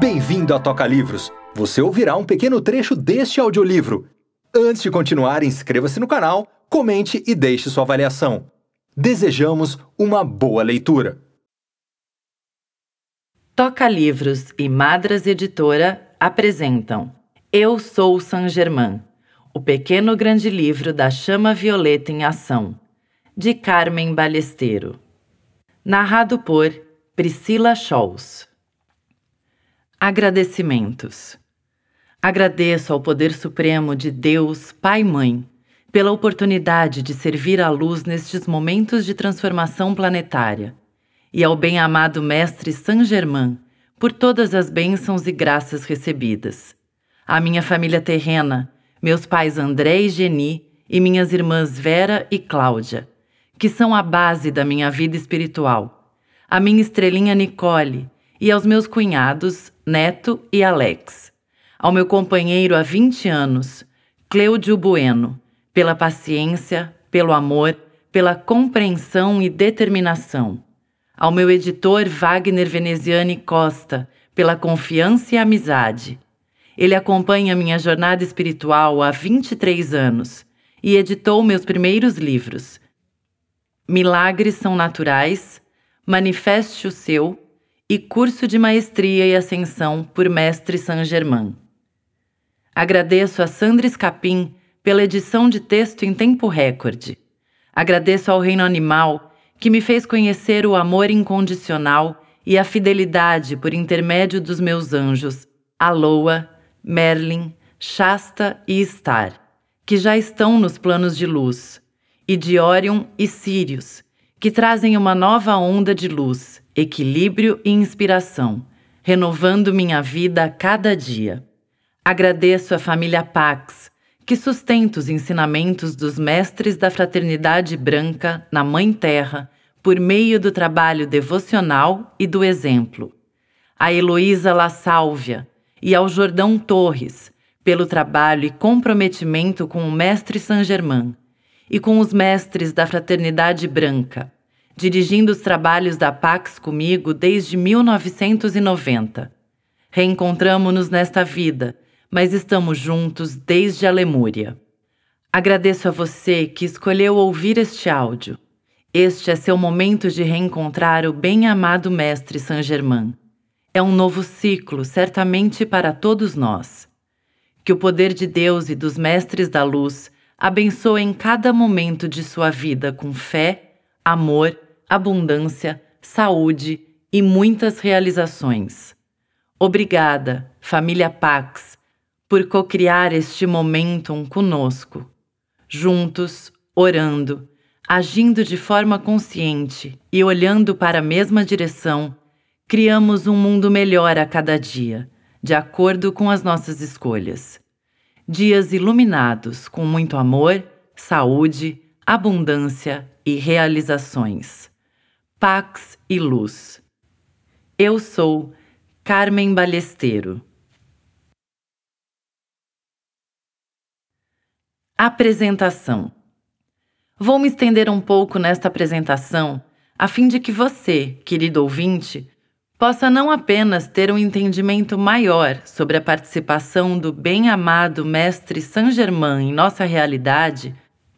Bem-vindo a Toca Livros! Você ouvirá um pequeno trecho deste audiolivro. Antes de continuar, inscreva-se no canal, comente e deixe sua avaliação. Desejamos uma boa leitura! Toca Livros e Madras Editora apresentam Eu Sou San Germain, o pequeno grande livro da chama violeta em ação, de Carmen Balesteiro. Narrado por Priscila Scholz. Agradecimentos. Agradeço ao Poder Supremo de Deus, Pai e Mãe, pela oportunidade de servir à luz nestes momentos de transformação planetária, e ao bem-amado Mestre Saint Germain por todas as bênçãos e graças recebidas. À minha família terrena, meus pais André e Geni e minhas irmãs Vera e Cláudia, que são a base da minha vida espiritual. A minha estrelinha Nicole, e aos meus cunhados, Neto e Alex. Ao meu companheiro há 20 anos, Cleudio Bueno, pela paciência, pelo amor, pela compreensão e determinação. Ao meu editor Wagner Veneziani Costa, pela confiança e amizade. Ele acompanha minha jornada espiritual há 23 anos e editou meus primeiros livros. Milagres são naturais, manifeste o seu e curso de maestria e ascensão por Mestre San Germain. Agradeço a Sandra Capim pela edição de texto em tempo recorde. Agradeço ao Reino Animal, que me fez conhecer o amor incondicional e a fidelidade por intermédio dos meus anjos, Aloa, Merlin, Shasta e Star, que já estão nos planos de luz, e de Orion e Sirius, que trazem uma nova onda de luz, equilíbrio e inspiração, renovando minha vida a cada dia. Agradeço à família Pax, que sustenta os ensinamentos dos mestres da Fraternidade Branca na Mãe Terra por meio do trabalho devocional e do exemplo. A Heloísa La Sálvia e ao Jordão Torres, pelo trabalho e comprometimento com o Mestre Saint Germain e com os mestres da Fraternidade Branca, dirigindo os trabalhos da Pax comigo desde 1990. Reencontramos-nos nesta vida, mas estamos juntos desde a Lemúria. Agradeço a você que escolheu ouvir este áudio. Este é seu momento de reencontrar o bem-amado Mestre Saint Germain. É um novo ciclo, certamente para todos nós. Que o poder de Deus e dos Mestres da Luz abençoem cada momento de sua vida com fé, amor, abundância, saúde e muitas realizações. Obrigada, família Pax, por cocriar este momentum conosco. Juntos, orando, agindo de forma consciente e olhando para a mesma direção, criamos um mundo melhor a cada dia, de acordo com as nossas escolhas dias iluminados com muito amor, saúde, abundância e realizações. Pax e luz. Eu sou Carmen Balesteiro. Apresentação. Vou me estender um pouco nesta apresentação a fim de que você, querido ouvinte, possa não apenas ter um entendimento maior sobre a participação do bem-amado Mestre Saint Germain em nossa realidade,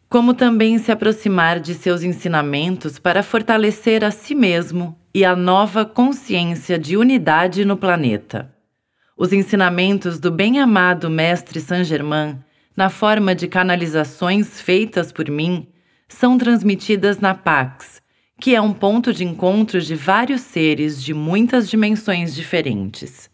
como também se aproximar de seus ensinamentos para fortalecer a si mesmo e a nova consciência de unidade no planeta. Os ensinamentos do bem-amado Mestre Saint Germain, na forma de canalizações feitas por mim, são transmitidas na Pax que é um ponto de encontro de vários seres de muitas dimensões diferentes.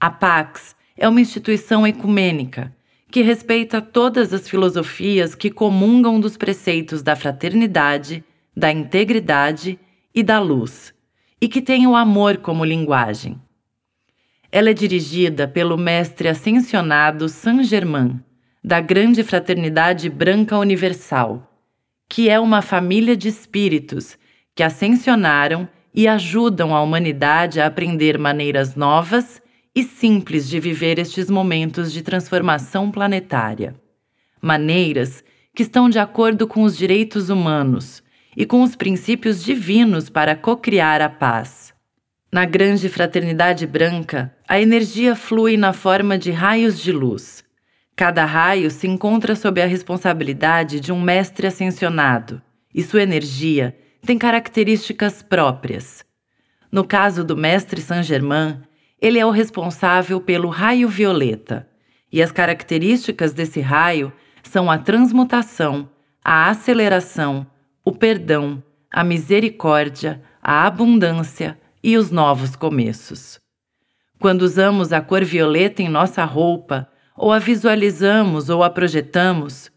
A Pax é uma instituição ecumênica que respeita todas as filosofias que comungam dos preceitos da fraternidade, da integridade e da luz, e que tem o amor como linguagem. Ela é dirigida pelo mestre ascensionado Saint Germain, da Grande Fraternidade Branca Universal que é uma família de espíritos que ascensionaram e ajudam a humanidade a aprender maneiras novas e simples de viver estes momentos de transformação planetária. Maneiras que estão de acordo com os direitos humanos e com os princípios divinos para cocriar a paz. Na grande fraternidade branca, a energia flui na forma de raios de luz, Cada raio se encontra sob a responsabilidade de um mestre ascensionado, e sua energia tem características próprias. No caso do mestre Saint-Germain, ele é o responsável pelo raio violeta, e as características desse raio são a transmutação, a aceleração, o perdão, a misericórdia, a abundância e os novos começos. Quando usamos a cor violeta em nossa roupa, ou a visualizamos ou a projetamos,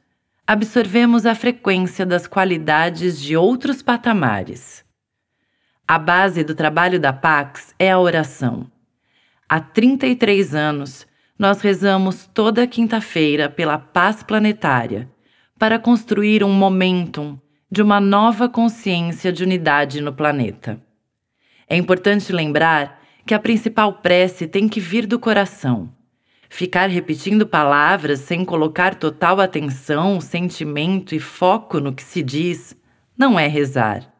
absorvemos a frequência das qualidades de outros patamares. A base do trabalho da Pax é a oração. Há 33 anos, nós rezamos toda quinta-feira pela paz planetária para construir um momentum de uma nova consciência de unidade no planeta. É importante lembrar que a principal prece tem que vir do coração Ficar repetindo palavras sem colocar total atenção, sentimento e foco no que se diz não é rezar,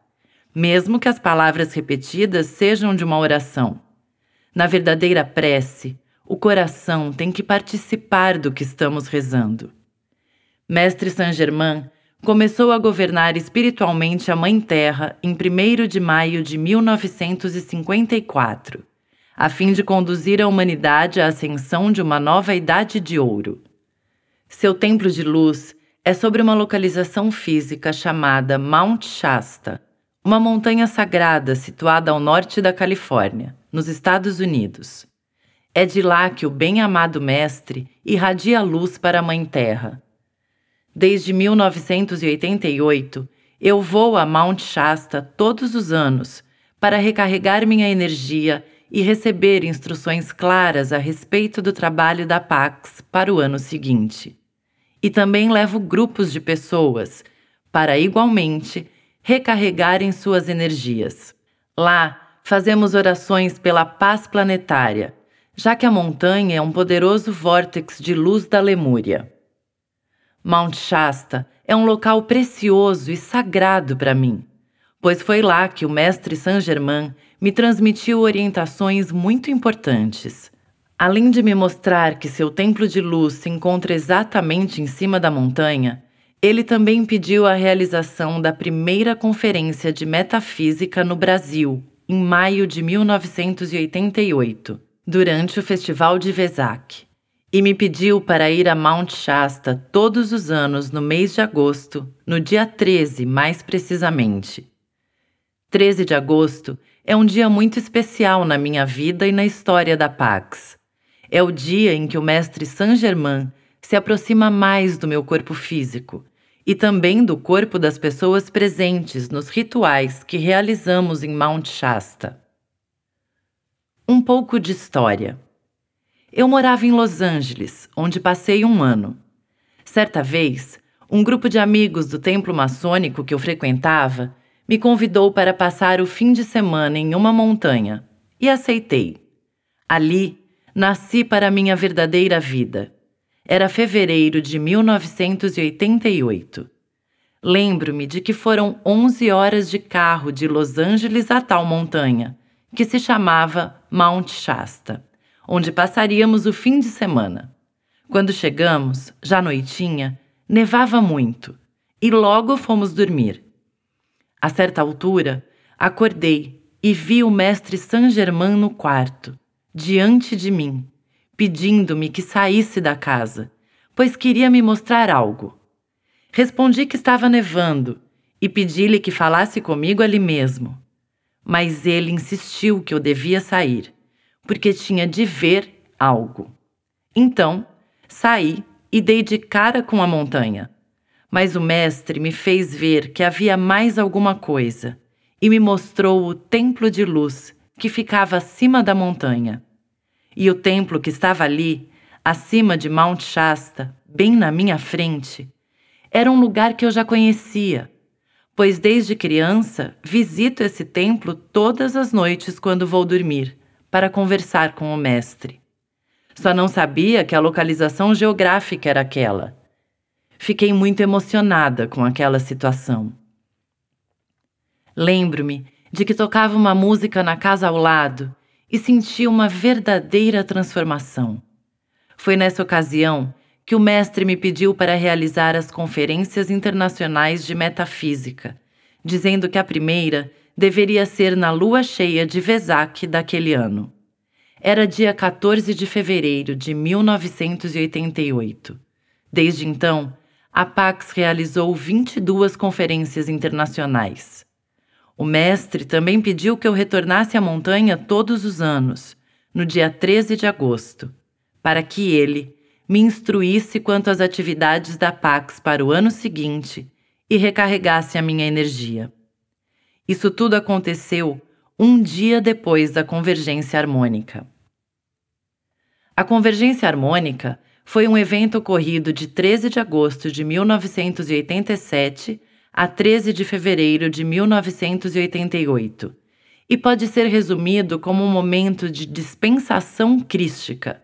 mesmo que as palavras repetidas sejam de uma oração. Na verdadeira prece, o coração tem que participar do que estamos rezando. Mestre Saint Germain começou a governar espiritualmente a Mãe Terra em 1 de maio de 1954 a fim de conduzir a humanidade à ascensão de uma nova idade de ouro. Seu templo de luz é sobre uma localização física chamada Mount Shasta, uma montanha sagrada situada ao norte da Califórnia, nos Estados Unidos. É de lá que o bem-amado Mestre irradia luz para a Mãe Terra. Desde 1988, eu vou a Mount Shasta todos os anos para recarregar minha energia e receber instruções claras a respeito do trabalho da Pax para o ano seguinte. E também levo grupos de pessoas para igualmente recarregarem suas energias. Lá, fazemos orações pela paz planetária, já que a montanha é um poderoso vórtex de luz da Lemúria. Mount Shasta é um local precioso e sagrado para mim, pois foi lá que o mestre Saint Germain me transmitiu orientações muito importantes. Além de me mostrar que seu templo de luz se encontra exatamente em cima da montanha, ele também pediu a realização da primeira conferência de metafísica no Brasil, em maio de 1988, durante o Festival de Vesak, e me pediu para ir a Mount Shasta todos os anos no mês de agosto, no dia 13 mais precisamente. 13 de agosto é um dia muito especial na minha vida e na história da Pax. É o dia em que o mestre Saint-Germain se aproxima mais do meu corpo físico e também do corpo das pessoas presentes nos rituais que realizamos em Mount Shasta. Um pouco de história. Eu morava em Los Angeles, onde passei um ano. Certa vez, um grupo de amigos do templo maçônico que eu frequentava me convidou para passar o fim de semana em uma montanha e aceitei. Ali, nasci para minha verdadeira vida. Era fevereiro de 1988. Lembro-me de que foram 11 horas de carro de Los Angeles a tal montanha, que se chamava Mount Shasta, onde passaríamos o fim de semana. Quando chegamos, já noitinha, nevava muito e logo fomos dormir. A certa altura, acordei e vi o mestre Saint Germain no quarto, diante de mim, pedindo-me que saísse da casa, pois queria me mostrar algo. Respondi que estava nevando e pedi-lhe que falasse comigo ali mesmo. Mas ele insistiu que eu devia sair, porque tinha de ver algo. Então, saí e dei de cara com a montanha mas o Mestre me fez ver que havia mais alguma coisa e me mostrou o templo de luz que ficava acima da montanha. E o templo que estava ali, acima de Mount Shasta, bem na minha frente, era um lugar que eu já conhecia, pois desde criança visito esse templo todas as noites quando vou dormir, para conversar com o mestre. Só não sabia que a localização geográfica era aquela, Fiquei muito emocionada com aquela situação. Lembro-me de que tocava uma música na casa ao lado e senti uma verdadeira transformação. Foi nessa ocasião que o mestre me pediu para realizar as conferências internacionais de metafísica, dizendo que a primeira deveria ser na lua cheia de Vesak daquele ano. Era dia 14 de fevereiro de 1988. Desde então, a Pax realizou 22 conferências internacionais. O mestre também pediu que eu retornasse à montanha todos os anos, no dia 13 de agosto, para que ele me instruísse quanto às atividades da Pax para o ano seguinte e recarregasse a minha energia. Isso tudo aconteceu um dia depois da convergência harmônica. A convergência harmônica foi um evento ocorrido de 13 de agosto de 1987 a 13 de fevereiro de 1988 e pode ser resumido como um momento de dispensação crística,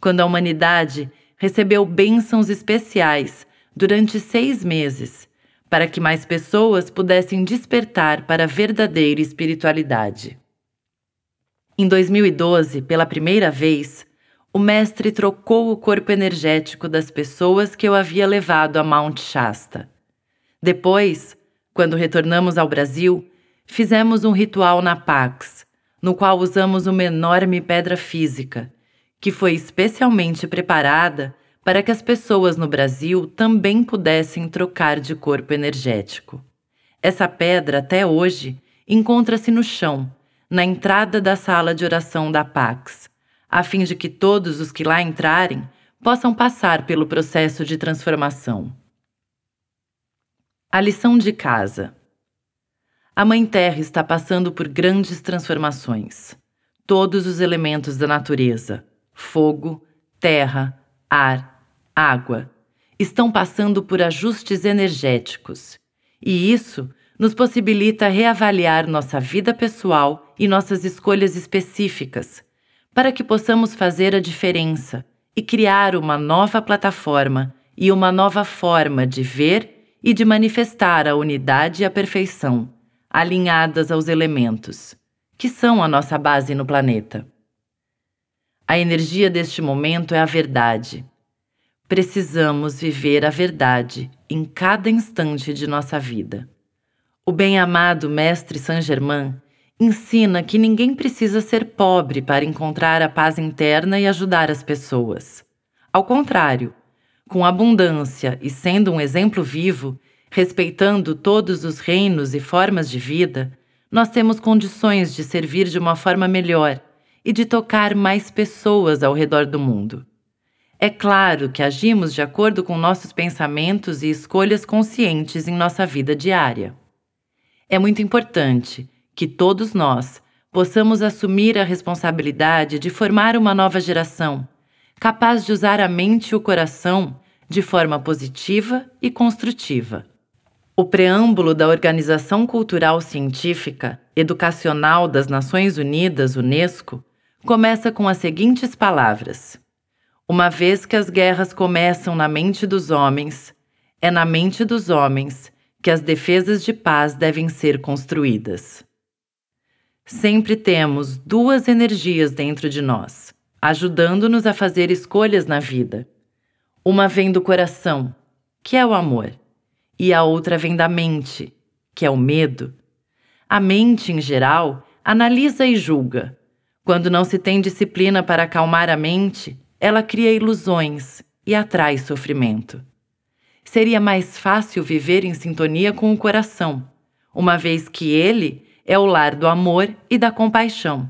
quando a humanidade recebeu bênçãos especiais durante seis meses para que mais pessoas pudessem despertar para a verdadeira espiritualidade. Em 2012, pela primeira vez, o mestre trocou o corpo energético das pessoas que eu havia levado a Mount Shasta. Depois, quando retornamos ao Brasil, fizemos um ritual na Pax, no qual usamos uma enorme pedra física, que foi especialmente preparada para que as pessoas no Brasil também pudessem trocar de corpo energético. Essa pedra, até hoje, encontra-se no chão, na entrada da sala de oração da Pax a fim de que todos os que lá entrarem possam passar pelo processo de transformação. A lição de casa. A Mãe Terra está passando por grandes transformações. Todos os elementos da natureza fogo, terra, ar, água estão passando por ajustes energéticos. E isso nos possibilita reavaliar nossa vida pessoal e nossas escolhas específicas, para que possamos fazer a diferença e criar uma nova plataforma e uma nova forma de ver e de manifestar a unidade e a perfeição, alinhadas aos elementos, que são a nossa base no planeta. A energia deste momento é a verdade. Precisamos viver a verdade em cada instante de nossa vida. O bem-amado Mestre Saint Germain ensina que ninguém precisa ser pobre para encontrar a paz interna e ajudar as pessoas. Ao contrário, com abundância e sendo um exemplo vivo, respeitando todos os reinos e formas de vida, nós temos condições de servir de uma forma melhor e de tocar mais pessoas ao redor do mundo. É claro que agimos de acordo com nossos pensamentos e escolhas conscientes em nossa vida diária. É muito importante que todos nós possamos assumir a responsabilidade de formar uma nova geração, capaz de usar a mente e o coração de forma positiva e construtiva. O preâmbulo da Organização Cultural Científica Educacional das Nações Unidas, UNESCO, começa com as seguintes palavras: Uma vez que as guerras começam na mente dos homens, é na mente dos homens que as defesas de paz devem ser construídas. Sempre temos duas energias dentro de nós, ajudando-nos a fazer escolhas na vida. Uma vem do coração, que é o amor, e a outra vem da mente, que é o medo. A mente, em geral, analisa e julga. Quando não se tem disciplina para acalmar a mente, ela cria ilusões e atrai sofrimento. Seria mais fácil viver em sintonia com o coração, uma vez que ele é o lar do amor e da compaixão.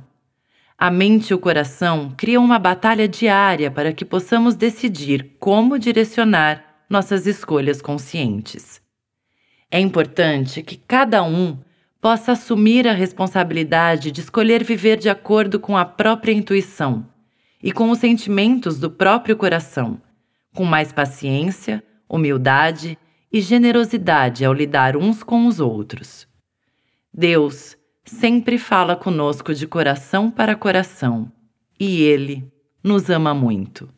A mente e o coração criam uma batalha diária para que possamos decidir como direcionar nossas escolhas conscientes. É importante que cada um possa assumir a responsabilidade de escolher viver de acordo com a própria intuição e com os sentimentos do próprio coração, com mais paciência, humildade e generosidade ao lidar uns com os outros. Deus sempre fala conosco de coração para coração e Ele nos ama muito.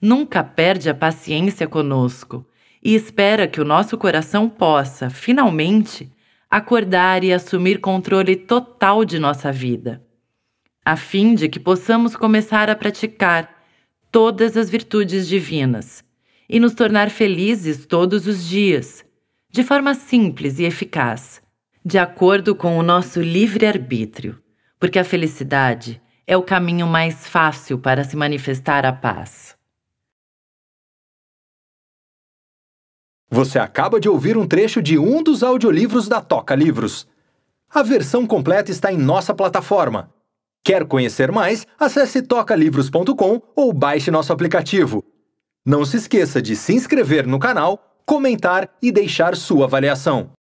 Nunca perde a paciência conosco e espera que o nosso coração possa, finalmente, acordar e assumir controle total de nossa vida, a fim de que possamos começar a praticar todas as virtudes divinas e nos tornar felizes todos os dias, de forma simples e eficaz de acordo com o nosso livre-arbítrio, porque a felicidade é o caminho mais fácil para se manifestar a paz. Você acaba de ouvir um trecho de um dos audiolivros da Toca Livros. A versão completa está em nossa plataforma. Quer conhecer mais? Acesse tocalivros.com ou baixe nosso aplicativo. Não se esqueça de se inscrever no canal, comentar e deixar sua avaliação.